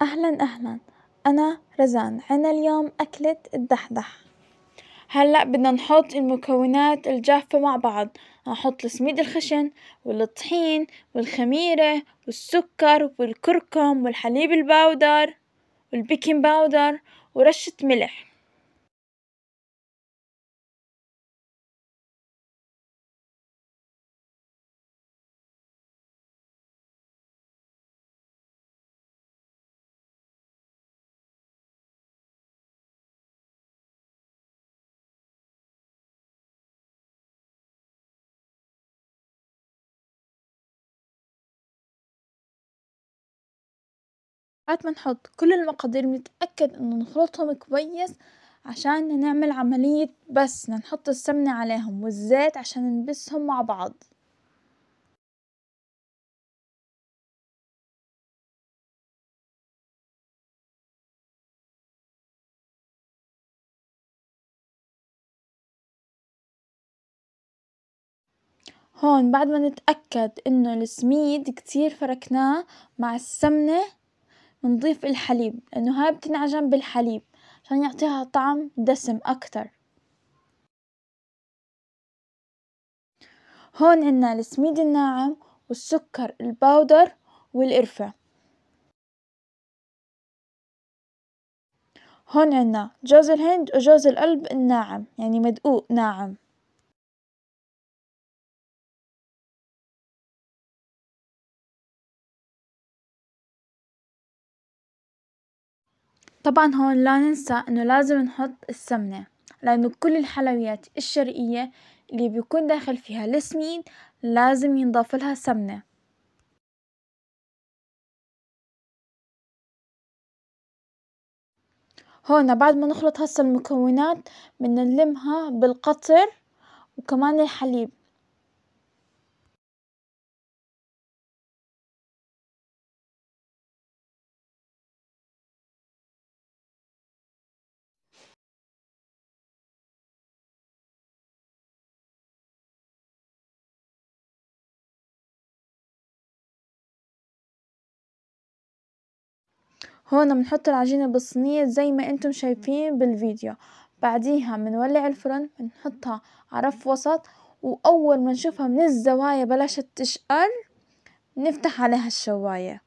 أهلا أهلا أنا رزان عنا اليوم أكلة الدحدح هلأ بدنا نحط المكونات الجافة مع بعض نحط السميد الخشن والطحين والخميرة والسكر والكركم والحليب الباودر والبيكنج باودر ورشة ملح بعد ما نحط كل المقادير نتأكد انه نخلطهم كويس عشان نعمل عملية بس نحط السمنة عليهم والزيت عشان نبسهم مع بعض هون بعد ما نتأكد انه السميد كتير فركناه مع السمنة نضيف الحليب لأنه هاي بتنعجن بالحليب عشان يعطيها طعم دسم أكتر هون عنا السميد الناعم والسكر الباودر والقرفة هون عنا جوز الهند وجوز القلب الناعم يعني مدقوق ناعم طبعا هون لا ننسى انه لازم نحط السمنة لانه كل الحلويات الشرقية اللي بيكون داخل فيها السمين لازم ينضاف لها سمنة هون بعد ما نخلط هسه المكونات بدنا نلمها بالقطر وكمان الحليب هون بنحط العجينة بالصينية زي ما انتم شايفين بالفيديو بعديها بنولع الفرن بنحطها على رف وسط واول ما نشوفها من الزوايا بلشت تشقر نفتح عليها الشواية